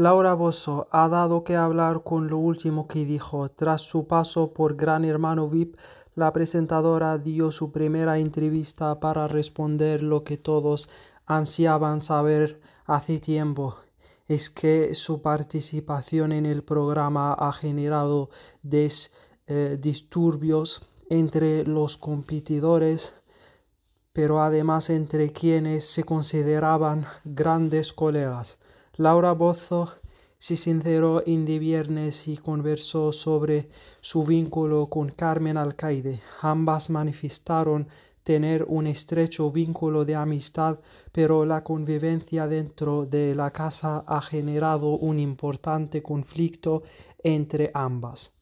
Laura Bosso ha dado que hablar con lo último que dijo. Tras su paso por Gran Hermano VIP, la presentadora dio su primera entrevista para responder lo que todos ansiaban saber hace tiempo. Es que su participación en el programa ha generado eh, disturbios entre los competidores, pero además entre quienes se consideraban grandes colegas. Laura Bozo se sinceró en viernes y conversó sobre su vínculo con Carmen Alcaide. Ambas manifestaron tener un estrecho vínculo de amistad, pero la convivencia dentro de la casa ha generado un importante conflicto entre ambas.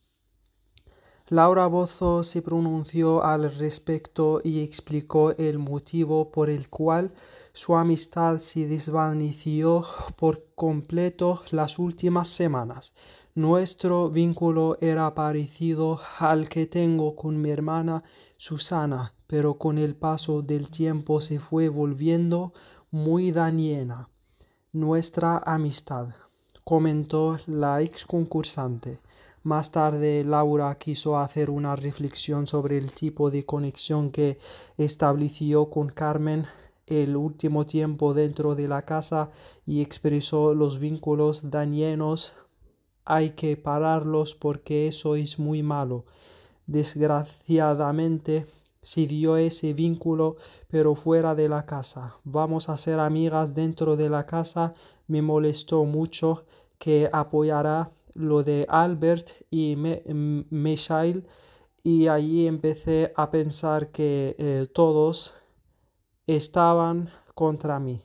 Laura Bozo se pronunció al respecto y explicó el motivo por el cual su amistad se desvaneció por completo las últimas semanas. Nuestro vínculo era parecido al que tengo con mi hermana Susana, pero con el paso del tiempo se fue volviendo muy dañina nuestra amistad, comentó la ex concursante. Más tarde, Laura quiso hacer una reflexión sobre el tipo de conexión que estableció con Carmen el último tiempo dentro de la casa y expresó los vínculos dañinos. Hay que pararlos porque eso es muy malo. Desgraciadamente, se dio ese vínculo, pero fuera de la casa. Vamos a ser amigas dentro de la casa. Me molestó mucho que apoyara lo de Albert y Michelle y allí empecé a pensar que eh, todos estaban contra mí.